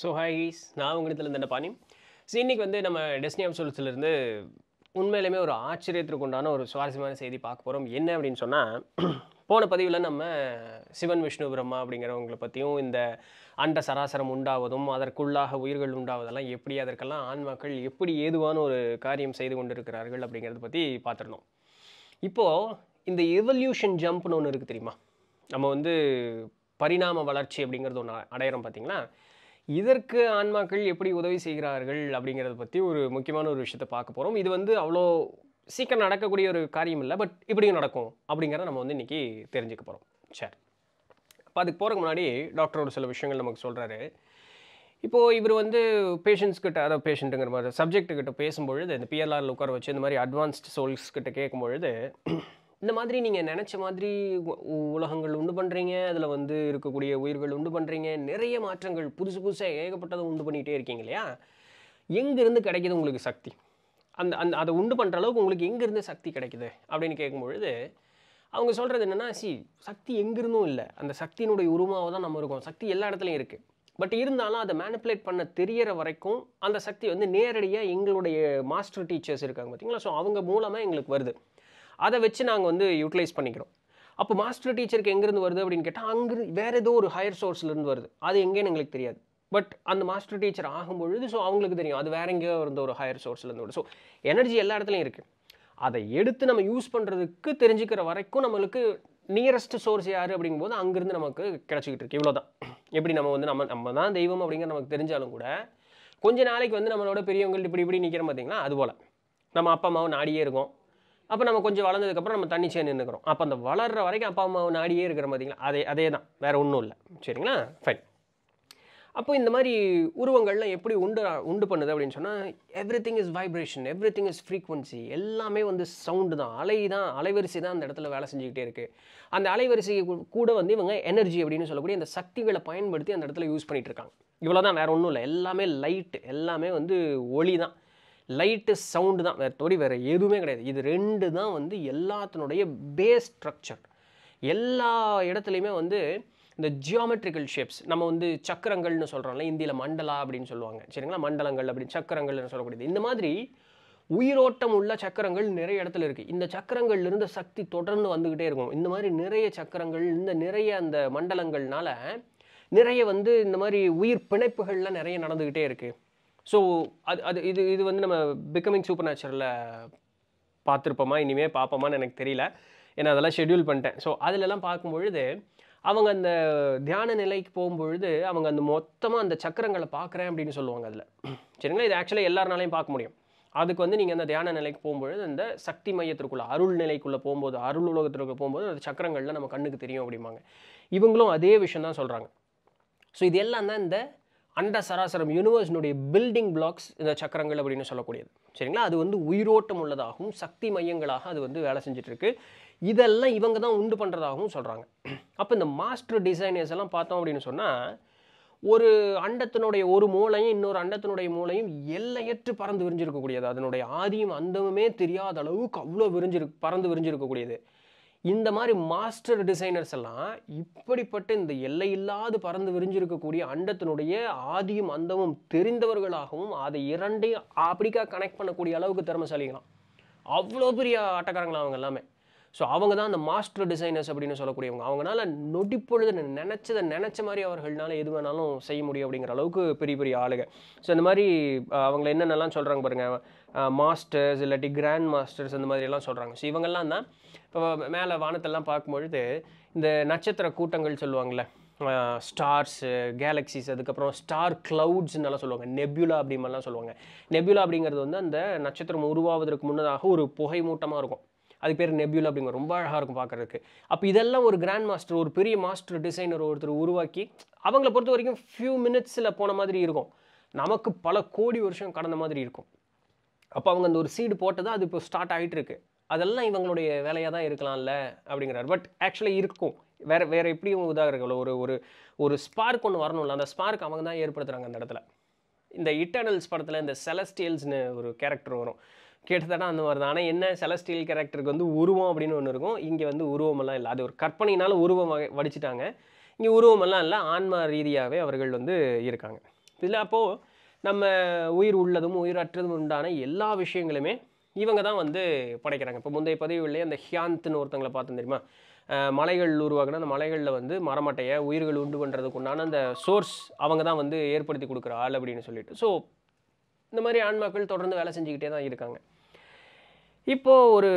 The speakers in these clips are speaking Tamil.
ஸோ ஹாயிஸ் நான் உங்களுக்கு இருந்த பாணி ஸோ இன்றைக்கி வந்து நம்ம டெஸ்னி அம்சோல்ஸ்லேருந்து உண்மையிலுமே ஒரு ஆச்சரியத்திற்கு உண்டான ஒரு சுவாரஸ்யமான செய்தி பார்க்க போகிறோம் என்ன அப்படின்னு சொன்னால் போன பதிவில் நம்ம சிவன் விஷ்ணு பிரம்மா அப்படிங்கிறவங்களை பற்றியும் இந்த அண்ட சராசரம் உண்டாவதும் அதற்குள்ளாக உயிர்கள் உண்டாவதெல்லாம் எப்படி அதற்கெல்லாம் ஆன்மாக்கள் எப்படி ஏதுவான ஒரு காரியம் செய்து கொண்டிருக்கிறார்கள் அப்படிங்கிறத பற்றி பார்த்துருந்தோம் இப்போது இந்த எவல்யூஷன் ஜம்ப்னு ஒன்று இருக்குது தெரியுமா நம்ம வந்து பரிணாம வளர்ச்சி அப்படிங்கிறது ஒன்று அடையிறோம் பார்த்திங்கன்னா இதற்கு ஆன்மாக்கள் எப்படி உதவி செய்கிறார்கள் அப்படிங்கிறத பற்றி ஒரு முக்கியமான ஒரு விஷயத்தை பார்க்க போகிறோம் இது வந்து அவ்வளோ சீக்கிரம் நடக்கக்கூடிய ஒரு காரியம் இல்லை பட் இப்படியும் நடக்கும் அப்படிங்கிறத நம்ம வந்து இன்றைக்கி தெரிஞ்சுக்க போகிறோம் சரி அப்போ அதுக்கு போகிறதுக்கு முன்னாடி டாக்டர் ஒரு சில விஷயங்கள் நமக்கு சொல்கிறாரு இப்போது இவர் வந்து பேஷண்ட்ஸ்கிட்ட அதாவது பேஷண்ட்டுங்கிற மாதிரி சப்ஜெக்ட்டுக்கிட்ட பேசும்பொழுது இந்த பிஎல்ஆரில் உட்கார வச்சு இந்த மாதிரி அட்வான்ஸ்டு சோல்ஸ்கிட்ட கேட்கும்பொழுது இந்த மாதிரி நீங்கள் நினச்ச மாதிரி உலகங்கள் உண்டு பண்ணுறீங்க அதில் வந்து இருக்கக்கூடிய உயிர்கள் உண்டு பண்ணுறீங்க நிறைய மாற்றங்கள் புதுசு புதுசாக ஏகப்பட்டதை உண்டு பண்ணிகிட்டே இருக்கீங்க இல்லையா எங்கேருந்து கிடைக்கிது உங்களுக்கு சக்தி அந்த அந்த அதை உண்டு பண்ணுற அளவுக்கு உங்களுக்கு எங்கேருந்து சக்தி கிடைக்குது அப்படின்னு கேட்கும்பொழுது அவங்க சொல்கிறது என்னென்னா சி சக்தி எங்கேருந்தும் இல்லை அந்த சக்தியினுடைய உருமாவை தான் நம்ம இருக்கோம் சக்தி எல்லா இடத்துலையும் இருக்குது பட் இருந்தாலும் அதை மேனிப்புலேட் பண்ண தெரியற வரைக்கும் அந்த சக்தி வந்து நேரடியாக எங்களுடைய மாஸ்டர் டீச்சர்ஸ் இருக்காங்க பார்த்தீங்களா ஸோ அவங்க மூலமாக எங்களுக்கு வருது அதை வச்சு நாங்கள் வந்து யூட்டிலைஸ் பண்ணிக்கிறோம் அப்போ மாஸ்டர் டீச்சருக்கு எங்கேருந்து வருது அப்படின்னு கேட்டால் அங்கேருந்து வேறு ஏதோ ஒரு ஹையர் சோர்ஸ்லேருந்து வருது அது எங்கேன்னு எங்களுக்கு தெரியாது பட் அந்த மாஸ்டர் டீச்சர் ஆகும்பொழுது ஸோ அவங்களுக்கு தெரியும் அது வேற எங்கேயோ இருந்த ஒரு ஹையர் சோர்ஸ்லேருந்து வருது ஸோ எனர்ஜி எல்லா இடத்துலையும் இருக்குது அதை எடுத்து நம்ம யூஸ் பண்ணுறதுக்கு தெரிஞ்சுக்கிற வரைக்கும் நம்மளுக்கு நியரஸ்ட் சோர்ஸ் யார் அப்படிங்கும்போது அங்கேருந்து நமக்கு கிடச்சிக்கிட்டு இருக்கு இவ்வளோதான் எப்படி நம்ம வந்து நம்ம நம்ம தான் தெய்வம் அப்படிங்கிற நமக்கு தெரிஞ்சாலும் கூட கொஞ்ச நாளைக்கு வந்து நம்மளோட பெரியவங்கள்ட்ட இப்படி இப்படி நிற்கிறோம் பார்த்தீங்கன்னா அது போல் நம்ம அப்பா அம்மாவை நாடியே இருக்கோம் அப்போ நம்ம கொஞ்சம் வளர்ந்ததுக்கப்புறம் நம்ம தண்ணி சேர்ந்து நின்றுக்கிறோம் அப்போ அந்த வளர்கிற வரைக்கும் அப்பா அம்மா நாடியே இருக்கிற பார்த்தீங்களா அதே அதே தான் வேறு ஒன்றும் இல்லை சரிங்களா ஃபைன் அப்போ இந்த மாதிரி உருவங்கள்லாம் எப்படி உண்டு உண்டு பண்ணுது அப்படின்னு சொன்னால் everything is vibration everything is frequency எல்லாமே வந்து சவுண்டு தான் அலை தான் அலைவரிசை தான் அந்த இடத்துல வேலை செஞ்சுக்கிட்டே இருக்குது அந்த அலைவரிசை கூட வந்து இவங்க எனர்ஜி அப்படின்னு சொல்லக்கூடிய அந்த சக்திகளை பயன்படுத்தி அந்த இடத்துல யூஸ் பண்ணிகிட்டு இருக்காங்க இவ்வளோ தான் வேறு ஒன்றும் இல்லை எல்லாமே லைட் எல்லாமே வந்து ஒளி தான் லைட்டு சவுண்டு தான் வேறு தொடி வேறு எதுவுமே கிடையாது இது ரெண்டு தான் வந்து எல்லாத்தினுடைய பேஸ் ஸ்ட்ரக்சர் எல்லா இடத்துலையுமே வந்து இந்த ஜியோமெட்ரிக்கல் ஷேப்ஸ் நம்ம வந்து சக்கரங்கள்னு சொல்கிறோம்ல இந்தியில் மண்டலா அப்படின்னு சொல்லுவாங்க சரிங்களா மண்டலங்கள் அப்படின்னு சக்கரங்கள்னு சொல்லக்கூடியது இந்த மாதிரி உயிரோட்டம் உள்ள சக்கரங்கள் நிறைய இடத்துல இருக்குது இந்த சக்கரங்கள்லேருந்து சக்தி தொடர்ந்து வந்துக்கிட்டே இருக்கும் இந்த மாதிரி நிறைய சக்கரங்கள் இந்த நிறைய அந்த மண்டலங்கள்னால நிறைய வந்து இந்த மாதிரி உயிர் பிணைப்புகள்லாம் நிறைய நடந்துக்கிட்டே இருக்குது ஸோ அது அது இது இது வந்து நம்ம பிகமிங் சூப்பர் நேச்சுரலில் பார்த்துருப்போமா இனிமேல் பார்ப்போமான்னு எனக்கு தெரியல ஏன்னா அதெல்லாம் ஷெட்யூல் பண்ணிட்டேன் ஸோ அதிலெல்லாம் பார்க்கும்பொழுது அவங்க அந்த தியான நிலைக்கு போகும்பொழுது அவங்க அந்த மொத்தமாக அந்த சக்கரங்களை பார்க்குறேன் அப்படின்னு சொல்லுவாங்க அதில் சரிங்களா இது ஆக்சுவலாக எல்லாருனாலையும் பார்க்க முடியும் அதுக்கு வந்து நீங்கள் அந்த தியான நிலைக்கு போகும்பொழுது அந்த சக்தி மையத்திற்குள்ளே அருள் நிலைக்குள்ளே போகும்போது அருள் உலகத்திற்கு போகும்போது அந்த சக்கரங்கள்லாம் நம்ம கண்ணுக்கு தெரியும் அப்படிம்பாங்க இவங்களும் அதே விஷயம் தான் சொல்கிறாங்க ஸோ இது எல்லாம் தான் இந்த அண்ட சராசரம் யூனிவர்ஸினுடைய பில்டிங் பிளாக்ஸ் இந்த சக்கரங்கள் அப்படின்னு சொல்லக்கூடியது சரிங்களா அது வந்து உயிரோட்டம் உள்ளதாகவும் சக்தி மையங்களாக அது வந்து வேலை செஞ்சிட்ருக்கு இதெல்லாம் இவங்க தான் உண்டு பண்ணுறதாகவும் சொல்கிறாங்க அப்போ இந்த மாஸ்டர் டிசைனர்ஸ் எல்லாம் பார்த்தோம் அப்படின்னு சொன்னால் ஒரு அண்டத்தினுடைய ஒரு மூளையும் இன்னொரு அண்டத்தினுடைய மூளையும் எல்லையற்று பறந்து விரிஞ்சிருக்கக்கூடியது அதனுடைய ஆதியும் அந்தமுமே தெரியாத அளவுக்கு அவ்வளோ விரிஞ்சிரு பறந்து விரிஞ்சிருக்கக்கூடியது இந்த மாதிரி மாஸ்டர் டிசைனர்ஸ் எல்லாம் இப்படிப்பட்ட இந்த எல்லையில்லாது பறந்து விரிஞ்சிருக்கக்கூடிய அண்டத்தினுடைய ஆதியும் அந்தமும் தெரிந்தவர்களாகவும் அதை இரண்டையும் அப்படிக்கா கனெக்ட் பண்ணக்கூடிய அளவுக்கு திறமைசாலிகளாம் அவ்வளோ பெரிய ஆட்டக்காரங்களாம் அவங்க எல்லாமே ஸோ அவங்க தான் அந்த மாஸ்டர் டிசைனர்ஸ் அப்படின்னு சொல்லக்கூடியவங்க அவங்களால நொடிப்பொழுது நினச்சதை நினச்ச மாதிரி அவர்களால் எது வேணாலும் செய்ய முடியும் அப்படிங்கிற அளவுக்கு பெரிய பெரிய ஆளுங்க ஸோ இந்த மாதிரி அவங்கள என்னென்னலாம் சொல்கிறாங்க பாருங்கள் மாஸ்டர்ஸ் இல்லாட்டி கிராண்ட் மாஸ்டர்ஸ் அந்த மாதிரிலாம் சொல்கிறாங்க ஸோ இவங்கெல்லாம் தான் இப்போ மேலே வானத்தெல்லாம் பார்க்கும்பொழுது இந்த நட்சத்திர கூட்டங்கள் சொல்லுவாங்கள்ல ஸ்டார்ஸு கேலக்சிஸ் அதுக்கப்புறம் ஸ்டார் கிளவுட்ஸ்னாலாம் சொல்லுவாங்க நெபியூலா அப்படிமாதிரிலாம் சொல்லுவாங்க நெபியூலா அப்படிங்கிறது வந்து அந்த நட்சத்திரம் உருவாவதற்கு முன்னதாக ஒரு புகை மூட்டமாக இருக்கும் அது பேர் நெபியூல் அப்படிங்கிற ரொம்ப அழகாக இருக்கும் பார்க்குறதுக்கு அப்போ இதெல்லாம் ஒரு கிராண்ட் மாஸ்டர் ஒரு பெரிய மாஸ்டர் டிசைனர் ஒருத்தர் உருவாக்கி அவங்கள பொறுத்த வரைக்கும் ஃபியூ மினிட்ஸில் போன மாதிரி இருக்கும் நமக்கு பல கோடி வருஷம் கடந்த மாதிரி இருக்கும் அப்போ அவங்க அந்த ஒரு சீடு போட்டதாக அது இப்போ ஸ்டார்ட் ஆகிட்டு இருக்கு அதெல்லாம் இவங்களுடைய வேலையாக தான் இருக்கலாம்ல அப்படிங்கிறார் பட் ஆக்சுவலி இருக்கும் வேறு வேறு எப்படியும் இதாக ஒரு ஒரு ஒரு ஸ்பார்க் ஒன்று வரணும்ல அந்த ஸ்பார்க் அவங்க தான் ஏற்படுத்துகிறாங்க அந்த இடத்துல இந்த இட்டர்னல்ஸ் படத்தில் இந்த செலஸ்டியல்ஸ்னு ஒரு கேரக்டர் வரும் கிட்டத்தட்ட அந்த மாதிரி தான் ஆனால் என்ன செலஸ்டியல் கேரக்டருக்கு வந்து உருவம் அப்படின்னு ஒன்று இருக்கும் இங்கே வந்து உருவமெல்லாம் இல்லை அது ஒரு கற்பனையினால் உருவம் வடிச்சிட்டாங்க இங்கே உருவமெல்லாம் இல்லை ஆன்மா ரீதியாகவே அவர்கள் வந்து இருக்காங்க இதில் அப்போது நம்ம உயிர் உள்ளதும் உயிரற்றதும் உண்டான எல்லா விஷயங்களுமே இவங்க தான் வந்து படைக்கிறாங்க இப்போ முந்தைய பதிவுலேயே அந்த ஹியாந்த்னு ஒருத்தங்களை பார்த்தோம் தெரியுமா மலைகள் உருவாகின அந்த மலைகளில் வந்து மரமட்டையை உயிர்கள் உண்டு பண்ணுறதுக்கு உண்டான அந்த சோர்ஸ் அவங்க தான் வந்து ஏற்படுத்தி கொடுக்குற ஆள் அப்படின்னு சொல்லிட்டு ஸோ இந்த மாதிரி ஆன்மாக்கள் தொடர்ந்து வேலை செஞ்சுக்கிட்டே தான் இருக்காங்க இப்போது ஒரு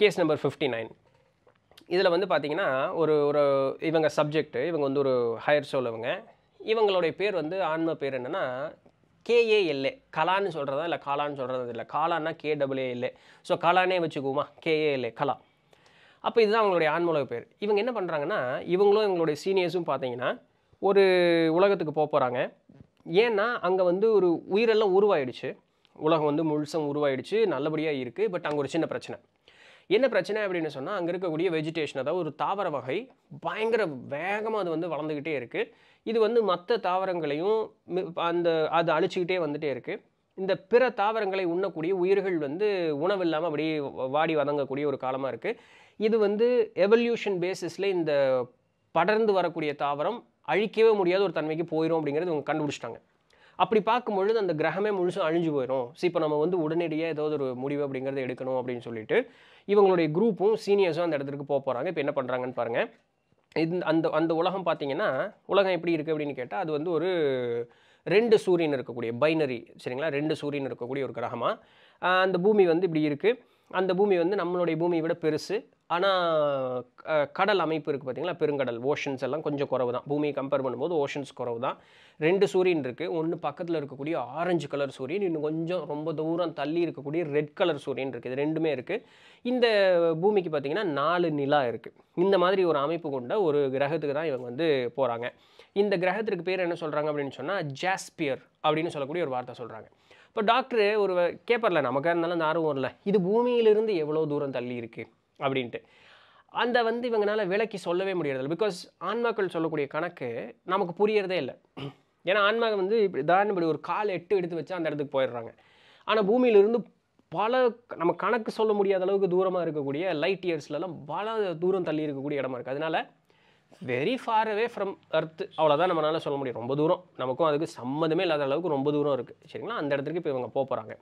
கேஸ் நம்பர் ஃபிஃப்டி நைன் இதில் வந்து பார்த்திங்கன்னா ஒரு ஒரு இவங்க சப்ஜெக்ட்டு இவங்க வந்து ஒரு ஹையர் சோல் இவங்க இவங்களுடைய பேர் வந்து ஆன்ம பேர் என்னென்னா கேஏஎல்ஏ கலான்னு சொல்கிறதா இல்லை காலான்னு சொல்கிறது இல்லை காலான்னா கே கேடபிள்ஏஎல்ஏ ஸோ கலானே வச்சுக்குவோமா கேஏஎல்ஏ கலா அப்போ இதுதான் அவங்களுடைய ஆன்மலக பேர் இவங்க என்ன பண்ணுறாங்கன்னா இவங்களும் இவங்களுடைய சீனியர்ஸும் பார்த்தீங்கன்னா ஒரு உலகத்துக்கு போக போகிறாங்க ஏன்னா அங்கே வந்து ஒரு உயிரெல்லாம் உருவாயிடுச்சு உலகம் வந்து முழுசம் உருவாயிடுச்சு நல்லபடியாக இருக்குது பட் அங்கே ஒரு சின்ன பிரச்சனை என்ன பிரச்சனை அப்படின்னு சொன்னால் அங்கே இருக்கக்கூடிய வெஜிடேஷன் அதாவது ஒரு தாவர வகை பயங்கர வேகமாக அது வந்து வளர்ந்துக்கிட்டே இருக்குது இது வந்து மற்ற தாவரங்களையும் அந்த அது அழிச்சிக்கிட்டே வந்துகிட்டே இருக்குது இந்த பிற தாவரங்களை உண்ணக்கூடிய உயிர்கள் வந்து உணவு இல்லாமல் அப்படியே வாடி வதங்கக்கூடிய ஒரு காலமாக இருக்குது இது வந்து எவல்யூஷன் பேசிஸில் இந்த படர்ந்து வரக்கூடிய தாவரம் அழிக்கவே முடியாத ஒரு தன்மைக்கு போயிடும் அப்படிங்கிறது இவங்க கண்டுபிடிச்சிட்டாங்க அப்படி பார்க்கும்பொழுது அந்த கிரகமே முழுசும் அழிஞ்சு போயிடும் ஸோ இப்போ நம்ம வந்து உடனடியாக ஏதாவது ஒரு முடிவு அப்படிங்கிறத எடுக்கணும் அப்படின்னு சொல்லிட்டு இவங்களுடைய குரூப்பும் சீனியர்ஸும் அந்த இடத்துக்கு போக போகிறாங்க இப்போ என்ன பண்ணுறாங்கன்னு பாருங்கள் இந்த அந்த அந்த உலகம் பார்த்தீங்கன்னா உலகம் எப்படி இருக்குது அப்படின்னு கேட்டால் அது வந்து ஒரு ரெண்டு சூரியன் இருக்கக்கூடிய பைனரி சரிங்களா ரெண்டு சூரியன் இருக்கக்கூடிய ஒரு கிரகமாக அந்த பூமி வந்து இப்படி இருக்குது அந்த பூமி வந்து நம்மளுடைய பூமியை விட பெருசு ஆனால் கடல் அமைப்பு இருக்குது பார்த்திங்களா பெருங்கடல் ஓஷன்ஸ் எல்லாம் கொஞ்சம் குறவு தான் பூமியை கம்பேர் பண்ணும்போது ஓஷன்ஸ் குறவு தான் ரெண்டு சூரியன் இருக்குது ஒன்று பக்கத்தில் இருக்கக்கூடிய ஆரஞ்சு கலர் சூரியன் இன்னும் கொஞ்சம் ரொம்ப தூரம் தள்ளி இருக்கக்கூடிய ரெட் கலர் சூரியன் இருக்குது இது ரெண்டுமே இருக்குது இந்த பூமிக்கு பார்த்திங்கன்னா நாலு நிலா இருக்குது இந்த மாதிரி ஒரு அமைப்பு கொண்ட ஒரு கிரகத்துக்கு தான் இவங்க வந்து போகிறாங்க இந்த கிரகத்திற்கு பேர் என்ன சொல்கிறாங்க அப்படின்னு சொன்னால் ஜாஸ்பியர் அப்படின்னு சொல்லக்கூடிய ஒரு வார்த்தை சொல்கிறாங்க இப்போ டாக்டர் ஒரு கேப்பரில் நமக்காக இருந்தாலும் அந்த ஆர்வம் இல்லை இது பூமியிலிருந்து எவ்வளோ தூரம் தள்ளி இருக்குது அப்படின்ட்டு அந்த வந்து இவங்களால விலக்கி சொல்லவே முடியறதில்ல பிகாஸ் ஆன்மாக்கள் சொல்லக்கூடிய கணக்கு நமக்கு புரியறதே இல்லை ஏன்னா ஆன்மாக்கள் வந்து இப்படி தான் ஒரு கால் எட்டு எடுத்து வச்சா அந்த இடத்துக்கு போயிடுறாங்க ஆனால் பூமியிலிருந்து பல நம்ம கணக்கு சொல்ல முடியாத அளவுக்கு தூரமாக இருக்கக்கூடிய லைட் இயர்ஸ்லலாம் பல தூரம் தள்ளி இருக்கக்கூடிய இடமா இருக்குது அதனால் வெரி ஃபார் அவே ஃப்ரம் அர்த் அவ்வளோதான் நம்மளால் சொல்ல முடியும் ரொம்ப தூரம் நமக்கும் அதுக்கு சம்மந்தமே இல்லாத அளவுக்கு ரொம்ப தூரம் இருக்குது சரிங்களா அந்த இடத்துக்கு இப்போ இவங்க போகிறாங்க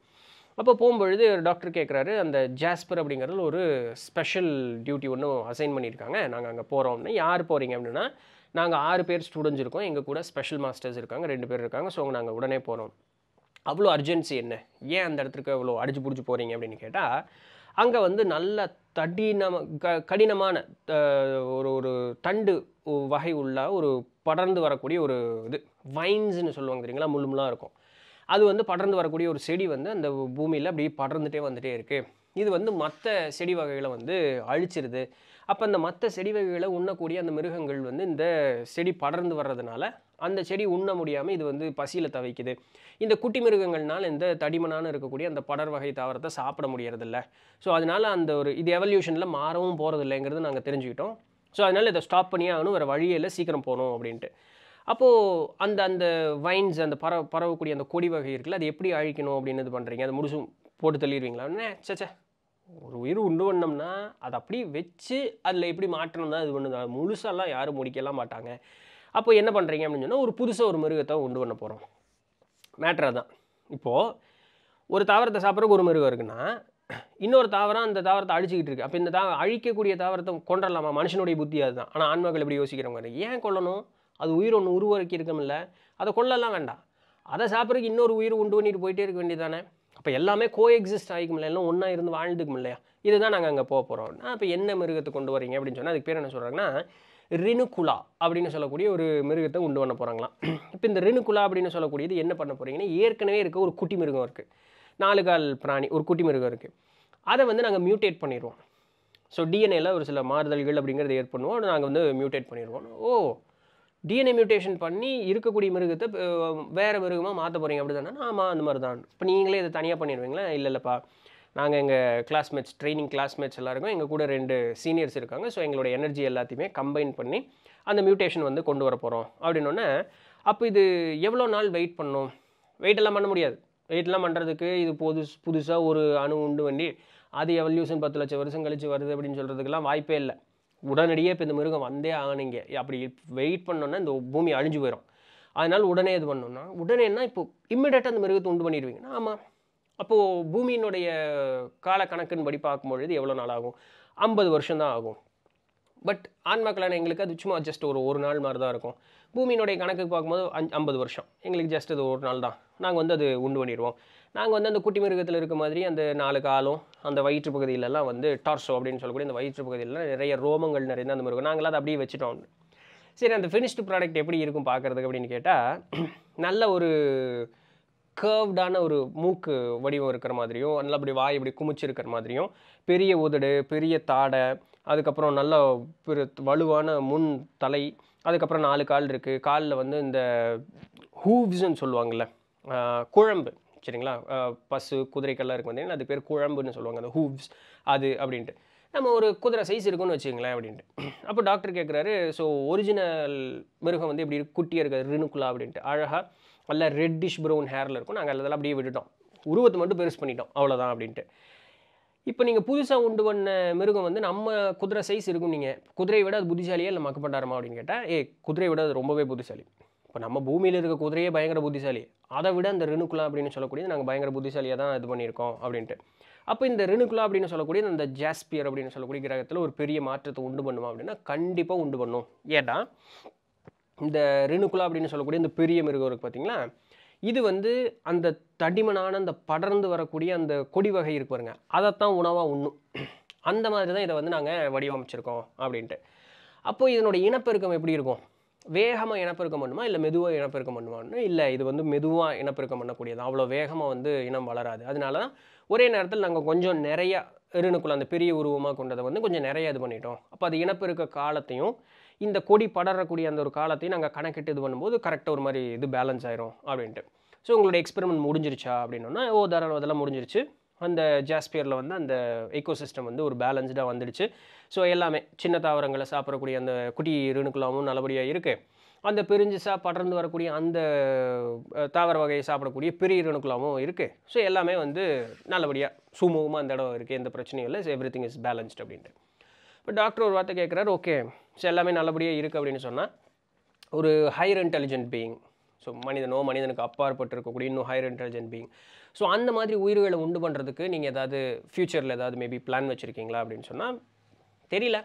அப்போ போகும்பொழுது டாக்டர் கேட்குறாரு அந்த ஜாஸ்பர் அப்படிங்கிறது ஒரு ஸ்பெஷல் டியூட்டி ஒன்றும் அசைன் பண்ணியிருக்காங்க நாங்கள் அங்கே போகிறோம்னு யார் போகிறீங்க அப்படின்னா நாங்கள் ஆறு பேர் ஸ்டூடெண்ட்ஸ் இருக்கோம் எங்கள் கூட ஸ்பெஷல் மாஸ்டர்ஸ் இருக்காங்க ரெண்டு பேர் இருக்காங்க ஸோ நாங்கள் உடனே போகிறோம் அவ்வளோ அர்ஜென்சி என்ன ஏன் அந்த இடத்துக்கு அவ்வளோ அடிச்சு பிடிச்சி போகிறீங்க அப்படின்னு கேட்டால் அங்கே வந்து நல்ல தடினம க கடினமான ஒரு ஒரு தண்டு வகை உள்ள ஒரு படர்ந்து வரக்கூடிய ஒரு இது வைன்ஸ்னு சொல்லுவாங்க தெரியுங்களா முள்ளுமுலாம் இருக்கும் அது வந்து படர்ந்து வரக்கூடிய ஒரு செடி வந்து அந்த பூமியில் அப்படியே படர்ந்துகிட்டே வந்துகிட்டே இருக்குது இது வந்து மற்ற செடி வகைகளை வந்து அழிச்சிருது அப்போ அந்த மற்ற செடி வகைகளை உண்ணக்கூடிய அந்த மிருகங்கள் வந்து இந்த செடி படர்ந்து வர்றதுனால அந்த செடி உண்ண முடியாமல் இது வந்து பசியில் தவிக்குது இந்த குட்டி மிருகங்கள்னால் இந்த தடிமனான இருக்கக்கூடிய அந்த படர் வகை தாவரத்தை சாப்பிட முடியறதில்ல ஸோ அதனால் அந்த ஒரு இது எவல்யூஷனில் மாறவும் போகிறதில்லைங்கிறது நாங்கள் தெரிஞ்சுக்கிட்டோம் ஸோ அதனால் இதை ஸ்டாப் பண்ணியே ஆகணும் வேறு வழியில் சீக்கிரம் போகணும் அப்படின்ட்டு அப்போது அந்த அந்த வைன்ஸ் அந்த பர பரவக்கூடிய அந்த கொடி வகை இருக்குல்ல அது எப்படி அழிக்கணும் அப்படின்னு இது பண்ணுறீங்க அது முடிச்சும் போட்டு தள்ளிடுவீங்களா சேச்சே ஒரு உயிர் உண்டு பண்ணோம்னா அதை அப்படியே வச்சு அதில் எப்படி மாற்றணும் தான் இது பண்ணுதா முழுசெல்லாம் யாரும் முடிக்கலாம் மாட்டாங்க அப்போ என்ன பண்ணுறீங்க அப்படின்னு சொன்னால் ஒரு புதுசாக ஒரு மிருகத்தை உண்டு பண்ண போகிறோம் மேட்ரு தான் இப்போது ஒரு தாவரத்தை சாப்பிட்றக்கு ஒரு மிருகம் இருக்குன்னா இன்னொரு தாவரம் அந்த தாவரத்தை அழிச்சிக்கிட்டு இருக்குது அப்போ இந்த தா அழிக்கக்கூடிய தாவரத்தை கொண்டுடலாமா மனுஷனுடைய புத்தி அதுதான் ஆனால் ஆன்மாக்கள் எப்படி யோசிக்கிறவங்க ஏன் கொள்ளணும் அது உயிர் ஒன்று உருவாக்கி இருக்கமில்ல அதை கொள்ளலாம் வேண்டாம் அதை சாப்பிட்றதுக்கு இன்னொரு உயிர் உண்டு பண்ணிட்டு போயிட்டே இருக்க வேண்டியதானே அப்போ எல்லாமே கோ எக்ஸிஸ்ட் இல்லை எல்லாம் ஒன்றா இருந்து வாழ்ந்துக்கும் இல்லையா இதுதான் நாங்கள் அங்கே போக போகிறோம் நான் இப்போ என்ன மிருகத்தை கொண்டு வரீங்க அப்படின்னு சொன்னால் அதுக்கு பேர் என்ன சொல்கிறாங்கன்னா ரினுகுலா அப்படின்னு சொல்லக்கூடிய ஒரு மிருகத்தை உண்டு பண்ண போகிறாங்களாம் இப்போ இந்த ரினுகுலா அப்படின்னு சொல்லக்கூடியது என்ன பண்ண போகிறீங்கன்னா ஏற்கனவே இருக்க ஒரு குட்டி மிருகம் இருக்குது நாலு கால் பிராணி ஒரு குட்டி மிருகம் இருக்குது அதை வந்து நாங்கள் மியூட்டேட் பண்ணிடுவோம் ஸோ டிஎன்ஏல ஒரு சில மாறுதல்கள் அப்படிங்கிறத ஏற்பண்ணுவோம் நாங்கள் வந்து மியூட்டேட் பண்ணிடுவோம் ஓ டிஎன்ஏ மியூட்டேஷன் பண்ணி இருக்கக்கூடிய மிருகத்தை வேறு மிருகமாக மாற்ற போகிறீங்க அப்படி தானே ஆமாம் அந்த மாதிரி தான் இப்போ நீங்களே இதை தனியாக பண்ணிடுவீங்களா இல்லை இல்லைப்பா நாங்கள் எங்கள் கிளாஸ்மேட்ஸ் ட்ரைனிங் கிளாஸ்மேட்ஸ் எல்லாருக்கும் எங்கள் கூட ரெண்டு சீனியர்ஸ் இருக்காங்க ஸோ எங்களோட எனர்ஜி எல்லாத்தையுமே கம்பைன் பண்ணி அந்த மியூட்டேஷன் வந்து கொண்டு வர போகிறோம் அப்படின்னோடனே அப்போ இது எவ்வளோ நாள் வெயிட் பண்ணும் வெயிட்டெல்லாம் பண்ண முடியாது வெயிட்லாம் பண்ணுறதுக்கு இது புது புதுசாக ஒரு அணு உண்டு வண்டி அது எவல்யூஷன் பத்து லட்சம் வருஷம் கழித்து வருது அப்படின்னு சொல்கிறதுக்கெல்லாம் வாய்ப்பே இல்லை உடனடியே இப்போ இந்த மிருகம் வந்தே ஆனீங்க அப்படி வெயிட் பண்ணோன்னா இந்த பூமி அழிஞ்சு போயிடும் அதனால் உடனே இது பண்ணோன்னா உடனேன்னா இப்போ இம்மிடியேட்டாக அந்த மிருகத்தை உண்டு பண்ணிடுவீங்கன்னா ஆமாம் அப்போது பூமியினுடைய கால படி பார்க்கும்பொழுது எவ்வளோ நாள் ஆகும் ஐம்பது வருஷம்தான் ஆகும் பட் ஆன்மாக்கலான எங்களுக்கு அது சும்மா ஜஸ்ட் ஒரு ஒரு நாள் மாதிரி தான் இருக்கும் பூமியினுடைய கணக்கு பார்க்கும்போது அஞ்சு ஐம்பது வருஷம் எங்களுக்கு ஜஸ்ட் அது ஒரு நாள் தான் நாங்கள் வந்து அது உண்டு பண்ணிடுவோம் நாங்கள் வந்து அந்த குட்டி மிருகத்தில் இருக்க மாதிரி அந்த நாலு காலம் அந்த வயிற்று பகுதியிலலாம் வந்து டார்ஸோ அப்படின்னு சொல்லக்கூடிய அந்த வயிற்று பகுதியிலலாம் நிறைய ரோமங்கள் நிறைய அந்த மிருகம் நாங்களாம் அதை அப்படியே வச்சுட்டோம் சரி அந்த ஃபினிஷ்டு ப்ராடக்ட் எப்படி இருக்கும் பார்க்குறதுக்கு அப்படின்னு கேட்டால் நல்ல ஒரு கேர்வ்டான ஒரு மூக்கு வடிவம் இருக்கிற மாதிரியும் நல்லா அப்படி வாய் இப்படி குமிச்சு இருக்கிற மாதிரியும் பெரிய உதடு பெரிய தாடை அதுக்கப்புறம் நல்ல வலுவான முன் தலை அதுக்கப்புறம் நாலு கால் இருக்குது காலில் வந்து இந்த ஹூவ்ஸ்ன்னு சொல்லுவாங்கள்ல குழம்பு சரிங்களா பசு குதிரைக்கெல்லாம் இருக்கும் பார்த்தீங்கன்னா அது பேர் குழம்புன்னு சொல்லுவாங்க அந்த ஹூவ்ஸ் அது அப்படின்ட்டு நம்ம ஒரு குதிரை சைஸ் இருக்குன்னு வச்சுக்கங்களேன் அப்படின்ட்டு அப்போ டாக்டர் கேட்குறாரு ஸோ ஒரிஜினல் மிருகம் வந்து இருக்கு குட்டியாக இருக்காது ரினுக்குலா அப்படின்ட்டு அழகாக நல்லா ரெட்டிஷ் ப்ரௌன் ஹேரில் இருக்கும் நாங்கள் அதெல்லாம் அப்படியே விட்டுட்டோம் உருவத்தை மட்டும் பெருசு பண்ணிட்டோம் அவ்வளோதான் அப்படின்ட்டு இப்போ நீங்கள் புதுசாக உண்டு பண்ண மிருகம் வந்து நம்ம குதிரை சைஸ் இருக்கும் நீங்கள் குதிரையை விட அது புத்திசாலியாக இல்லை மக்கப்பட்டாரமா அப்படின்னு கேட்டால் ஏ குதிரையை விட அது ரொம்பவே புத்திசாலி இப்போ நம்ம பூமியில் இருக்க குதிரையே பயங்கர புத்திசாலி அதை விட அந்த ரிணுக்குலா அப்படின்னு சொல்லக்கூடியது நாங்கள் பயங்கர புத்திசாலியாக தான் இது பண்ணியிருக்கோம் அப்படின்ட்டு அப்போ இந்த ரிணுக்குலா அப்படின்னு சொல்லக்கூடிய அந்த ஜாஸ்பியர் அப்படின்னு சொல்லக்கூடிய கிரகத்தில் ஒரு பெரிய மாற்றத்தை உண்டு பண்ணுமா அப்படின்னா கண்டிப்பாக உண்டு பண்ணும் ஏன்னா இந்த ரிணுக்குலா அப்படின்னு சொல்லக்கூடிய இந்த பெரிய மிருகம் இருக்குது பார்த்தீங்களா இது வந்து அந்த தடிமனான அந்த படர்ந்து வரக்கூடிய அந்த கொடி வகை இருக்கு பாருங்க அதைத்தான் உணவாக உண்ணும் அந்த மாதிரி தான் இதை வந்து நாங்கள் வடிவமைச்சிருக்கோம் அப்படின்ட்டு அப்போது இதனுடைய இனப்பெருக்கம் எப்படி இருக்கும் வேகமாக இனப்பெருக்கம் பண்ணுமா இல்லை மெதுவாக இனப்பெருக்கம் பண்ணுமான்னு இல்லை இது வந்து மெதுவாக இனப்பெருக்கம் பண்ணக்கூடியது அவ்வளோ வேகமாக வந்து இனம் வளராது அதனால தான் ஒரே நேரத்தில் நாங்கள் கொஞ்சம் நிறையா எருணுக்குள்ள அந்த பெரிய உருவமாக கொண்டதை வந்து கொஞ்சம் நிறைய இது பண்ணிட்டோம் அப்போ அது இனப்பெருக்க காலத்தையும் இந்த கொடி படரக்கூடிய அந்த ஒரு காலத்தையும் நாங்கள் கணக்கிட்டு இது பண்ணும்போது கரெக்டாக ஒரு மாதிரி இது பேலன்ஸ் ஆயிரும் அப்படின்ட்டு ஸோ உங்களுடைய எக்ஸ்பெரிமெண்ட் முடிஞ்சிருச்சா அப்படின்னா ஓ தாராளம் அதெல்லாம் முடிஞ்சிருச்சு அந்த ஜாஸ்பியரில் வந்து அந்த எக்கோசிஸ்டம் வந்து ஒரு பேலன்ஸ்டாக வந்துடுச்சு ஸோ எல்லாமே சின்ன தாவரங்களை சாப்பிடக்கூடிய அந்த குட்டி ரணுக்களாகவும் நல்லபடியாக இருக்குது அந்த பெருஞ்சிசாக படர்ந்து வரக்கூடிய அந்த தாவர வகையை சாப்பிடக்கூடிய பெரிய ரணுக்களாகவும் இருக்குது ஸோ எல்லாமே வந்து நல்லபடியாக சுமூகமாக அந்த இடம் இருக்குது எந்த பிரச்சனையும் இல்லை எவ்ரி திங் இஸ் பேலன்ஸ்ட் அப்படின்ட்டு இப்போ டாக்டர் ஒரு வார்த்தை கேட்குறாரு ஓகே ஸோ எல்லாமே நல்லபடியாக இருக்குது அப்படின்னு சொன்னால் ஒரு ஹையர் இன்டெலிஜென்ட் பீயிங் ஸோ மனிதனோ மனிதனுக்கு அப்பாற்பட்டு இருக்கக்கூடிய இன்னும் ஹையர் இன்டெலிஜென்ட் பீயிங் ஸோ அந்த மாதிரி உயிர்களை உண்டு பண்ணுறதுக்கு நீங்கள் ஏதாவது ஃப்யூச்சரில் ஏதாவது மேபி பிளான் வச்சுருக்கீங்களா அப்படின்னு சொன்னால் தெரியல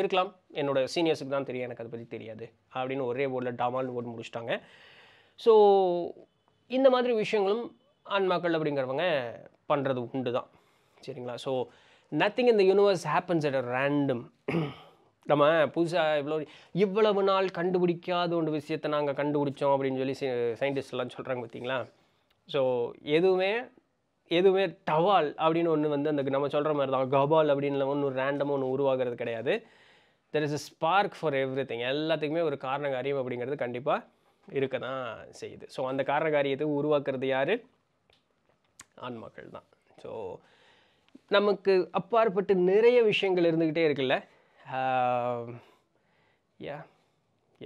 இருக்கலாம் என்னோடய சீனியர்ஸுக்கு தான் தெரியும் எனக்கு அதை பற்றி தெரியாது அப்படின்னு ஒரே ஓர்டில் டாமால் ஓட்டு முடிச்சிட்டாங்க ஸோ இந்த மாதிரி விஷயங்களும் ஆன்மாக்கள் அப்படிங்கிறவங்க பண்ணுறது உண்டு தான் சரிங்களா ஸோ நத்திங் இந்த universe happens at a random நம்ம புதுசாக இவ்வளோ இவ்வளவு நாள் கண்டுபிடிக்காத ஒன்று விஷயத்தை நாங்கள் கண்டுபிடிச்சோம் அப்படின்னு சொல்லி சயின்டிஸ்ட்லாம் சொல்கிறாங்க பார்த்தீங்களா ஸோ எதுவுமே எதுவுமே டவால் அப்படின்னு ஒன்று வந்து அந்த நம்ம சொல்கிற மாதிரி தான் கபால் அப்படின்னு ஒன்று ரேண்டமாக ஒன்று உருவாகிறது கிடையாது there is a spark for everything எல்லாத்துக்குமே ஒரு காரணகாரியம் அப்படிங்கிறது கண்டிப்பாக இருக்க தான் செய்யுது ஸோ அந்த காரணகாரியத்தை உருவாக்குறது யார் ஆன்மாக்கள் தான் ஸோ நமக்கு அப்பாற்பட்டு நிறைய விஷயங்கள் இருந்துக்கிட்டே இருக்குல்ல யா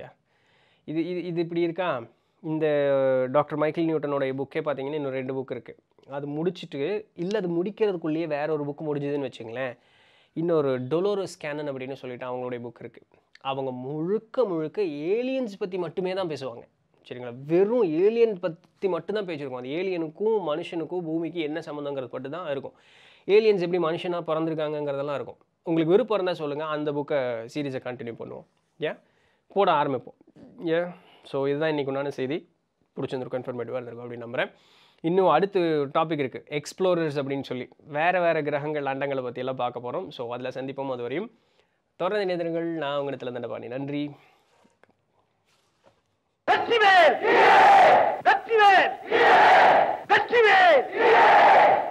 யா இது இது இது இப்படி இருக்கா இந்த டாக்டர் மைக்கேல் நியூட்டனோட புக்கே பார்த்தீங்கன்னா இன்னும் ரெண்டு புக் இருக்குது அது முடிச்சுட்டு இல்லை அது முடிக்கிறதுக்குள்ளேயே வேறு ஒரு புக் முடிஞ்சதுன்னு வச்சுங்களேன் இன்னொரு டொலோரஸ் ஸ்கேனன் அப்படின்னு சொல்லிட்டு அவங்களுடைய புக் இருக்குது அவங்க முழுக்க முழுக்க ஏலியன்ஸ் பற்றி மட்டுமே தான் பேசுவாங்க சரிங்களா வெறும் ஏலியன் பற்றி மட்டும்தான் பேசியிருக்கோம் அந்த ஏலியனுக்கும் மனுஷனுக்கும் பூமிக்கு என்ன சம்மந்தங்கிறது மட்டும் தான் இருக்கும் ஏலியன்ஸ் எப்படி மனுஷனாக பிறந்திருக்காங்கங்கிறதெல்லாம் இருக்கும் உங்களுக்கு விருப்பம் இருந்தால் சொல்லுங்கள் அந்த புக்கை சீரீஸை கண்டினியூ பண்ணுவோம் ஏன் போட ஆரம்பிப்போம் ஏன் ஸோ இதுதான் இன்றைக்கி உண்டான செய்தி பிடிச்சிருந்துருக்கும் இன்ஃபர்மேட்டிவாக இருந்திருக்கும் அப்படின்னு நம்புகிறேன் இன்னும் அடுத்து டாபிக் இருக்குது எக்ஸ்ப்ளோரர்ஸ் அப்படின்னு சொல்லி வேறு வேறு கிரகங்கள் அண்டங்களை பற்றியெல்லாம் பார்க்க போகிறோம் ஸோ அதில் சந்திப்போம் அது வரையும் தொடர்ந்து நேதர்கள் நான் உங்களிடத்தில் தண்டபாணி நன்றி வெற்றிவேல் வெற்றிவேல் வெற்றிவேல்